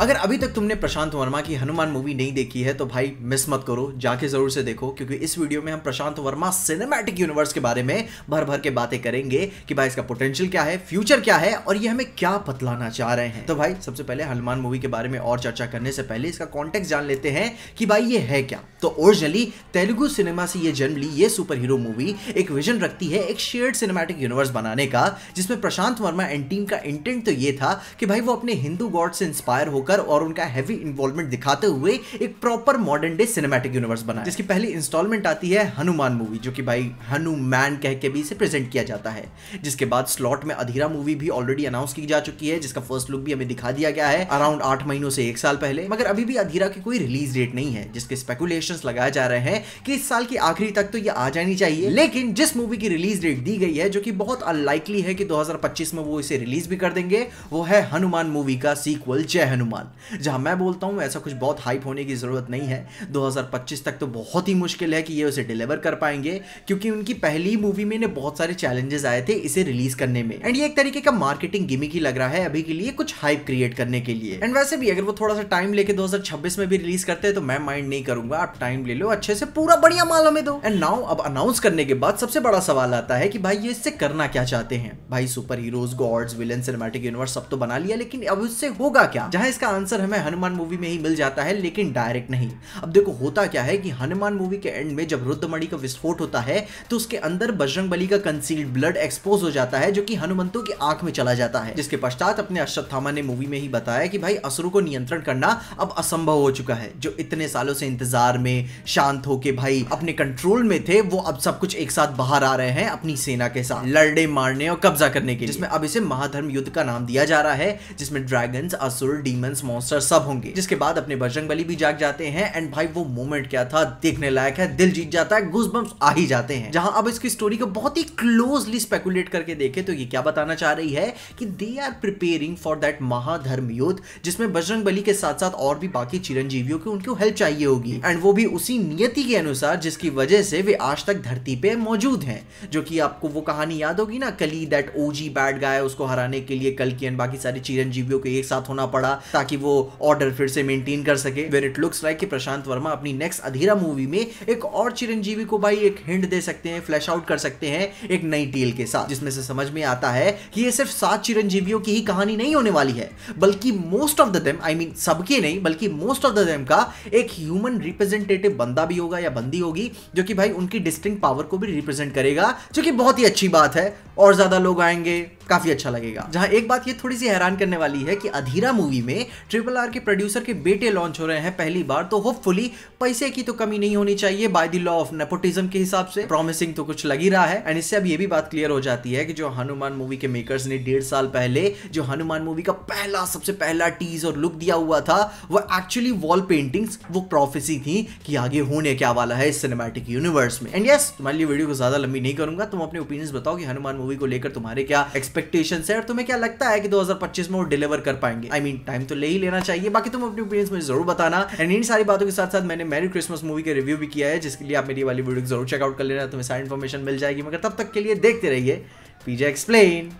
अगर अभी तक तुमने प्रशांत वर्मा की हनुमान मूवी नहीं देखी है तो भाई मिस मत करो जाके जरूर से देखो क्योंकि इस वीडियो में हम प्रशांत वर्मा सिनेमैटिक यूनिवर्स के बारे में भर भर के बातें करेंगे कि भाई इसका पोटेंशियल क्या है फ्यूचर क्या है और ये हमें क्या बतलाना चाह रहे हैं तो भाई सबसे पहले हनुमान मूवी के बारे में और चर्चा करने से पहले इसका कॉन्टेक्ट जान लेते हैं कि भाई ये है क्या तो ओरिजिनली तेलुगु सिनेमा से ये जन्म ली ये सुपर हीरो मूवी एक विजन रखती है एक शेयर्ड सिनेमैटिक यूनिवर्स बनाने का जिसमें प्रशांत वर्मा एंड टीम का इंटेंट तो ये था कि भाई वो अपने हिंदू गॉड से इंस्पायर होकर होकर और उनका हैवी इन्वॉल्वमेंट दिखाते हुए एक proper modern day cinematic universe बना जिसकी पहली इंस्टॉलमेंट आती है हनुमान मूवी जो कि भाई हनुमान कह के भी इसे प्रेजेंट किया जाता है जिसके बाद स्लॉट में अधीरा मूवी भी ऑलरेडी अनाउंस की जा चुकी है जिसका फर्स्ट लुक भी हमें दिखा दिया गया है अराउंड आठ महीनों से एक साल पहले मगर अभी भी अधीरा की कोई रिलीज डेट नहीं है जिसके स्पेकुलेशन लगाए जा रहे हैं कि इस साल की आखिरी तक तो ये आ जानी चाहिए लेकिन जिस मूवी की रिलीज डेट दी गई है जो कि बहुत अनलाइकली है कि 2025 में वो इसे रिलीज भी कर देंगे वो है हनुमान मूवी का सीक्वल जय हनुमान सम्मान जहां मैं बोलता हूं ऐसा कुछ बहुत हाइप होने की ज़रूरत नहीं है 2025 तक तो बहुत ही मुश्किल है कि ये उसे डिलीवर कर पाएंगे क्योंकि उनकी पहली मूवी में इन्हें बहुत सारे चैलेंजेस आए थे इसे रिलीज करने में एंड ये एक तरीके का मार्केटिंग गिमिक ही लग रहा है अभी के लिए कुछ हाइप क्रिएट करने के लिए एंड वैसे भी अगर वो थोड़ा सा टाइम लेके 2026 में भी रिलीज करते हैं तो मैं माइंड नहीं करूंगा आप टाइम ले लो अच्छे से पूरा बढ़िया माल हमें दो एंड नाउ अब अनाउंस करने के बाद सबसे बड़ा सवाल आता है कि भाई ये इससे करना क्या चाहते हैं भाई superheroes gods villain cinematic universe सब तो बना लिया लेकिन अब इससे होगा क्या जहां इसका इसका आंसर हमें हनुमान मूवी में ही मिल जाता है लेकिन डायरेक्ट नहीं अब देखो होता क्या है कि हनुमान मूवी के एंड में जब रुद्रमणि का विस्फोट होता है तो उसके अंदर बजरंग का कंसील्ड ब्लड एक्सपोज हो जाता है जो कि हनुमंतों की आंख में चला जाता है जिसके पश्चात अपने अश्वत्थामा ने मूवी में ही बताया कि भाई असुरों को नियंत्रण करना अब असंभव हो चुका है जो इतने सालों से इंतजार में शांत होके भाई अपने कंट्रोल में थे वो अब सब कुछ एक साथ बाहर आ रहे हैं अपनी सेना के साथ लड़ने मारने और कब्जा करने के जिसमें अब इसे महाधर्म युद्ध का नाम दिया जा रहा है जिसमें ड्रैगन असुर डीमन विलन्स मॉन्स्टर सब होंगे जिसके बाद अपने बजरंग बली भी जाग जाते हैं एंड भाई वो मोमेंट क्या था देखने लायक है दिल जीत जाता है गुज बम्स आ ही जाते हैं जहां अब इसकी स्टोरी को बहुत ही क्लोजली स्पेकुलेट करके देखे तो ये क्या बताना चाह रही है कि they are preparing for that महाधर्म युद्ध जिसमें बजरंग बली के साथ साथ और भी बाकी चिरंजीवियों की उनको हेल्प चाहिए होगी एंड वो भी उसी नियति के अनुसार जिसकी वजह से वे आज तक धरती पे मौजूद हैं जो कि आपको वो कहानी याद होगी ना कली दैट ओजी बैड गाय उसको हराने के लिए कल की एंड बाकी सारी चिरंजीवियों को एक साथ होना पड़ा ताकि ताकि वो ऑर्डर फिर से मेंटेन कर सके वेर इट लुक्स लाइक कि प्रशांत वर्मा अपनी नेक्स्ट अधीरा मूवी में एक और चिरंजीवी को भाई एक हिंट दे सकते हैं फ्लैश आउट कर सकते हैं एक नई डील के साथ जिसमें से समझ में आता है कि ये सिर्फ सात चिरंजीवियों की ही कहानी नहीं होने वाली है बल्कि most of the them I mean सबके नहीं बल्कि मोस्ट ऑफ द देम का एक ह्यूमन रिप्रेजेंटेटिव बंदा भी होगा या बंदी होगी जो कि भाई उनकी डिस्टिंग पावर को भी रिप्रेजेंट करेगा जो कि बहुत ही अच्छी बात है और ज्यादा लोग आएंगे काफी अच्छा लगेगा जहां एक बात ये थोड़ी सी हैरान करने वाली है कि अधीरा मूवी में ट्रिपल आर के प्रोड्यूसर के बेटे लॉन्च हो रहे हैं पहली बार तो होपफुली पैसे की तो कमी नहीं होनी चाहिए by the law of nepotism के हिसाब से प्रॉमिसिंग तो कुछ लग ही रहा है एंड इससे अब ये भी बात क्लियर हो जाती है कि जो हनुमान मूवी के मेकर्स ने डेढ़ साल पहले जो हनुमान मूवी का पहला सबसे पहला टीज और लुक दिया हुआ था वो एक्चुअली वॉल पेंटिंग्स वो प्रोफेसी थी कि आगे होने क्या वाला है इस सिनेमैटिक यूनिवर्स में एंड यस तुम्हारे लिए वीडियो को ज्यादा लंबी नहीं करूंगा तुम अपने ओपिनियंस बताओ कि हनुमान मूवी को लेकर तुम्हारे क्या एक्सपेक्टेशन है और तुम्हें क्या लगता है कि दो में वो डिलीवर कर पाएंगे आई मीन टाइम तो ले ले ही लेना चाहिए बाकी तुम अपनी ओपिनियंस मुझे जरूर बताना एंड इन सारी बातों के साथ साथ मैंने मैरी क्रिसमस मूवी का रिव्यू भी किया है जिसके लिए आप मेरी वाली वीडियो जरूर चेकआउट कर लेना तुम्हें सारी इन्फॉर्मेशन मिल जाएगी मगर तब तक के लिए देखते रहिए पीजे एक्सप्लेन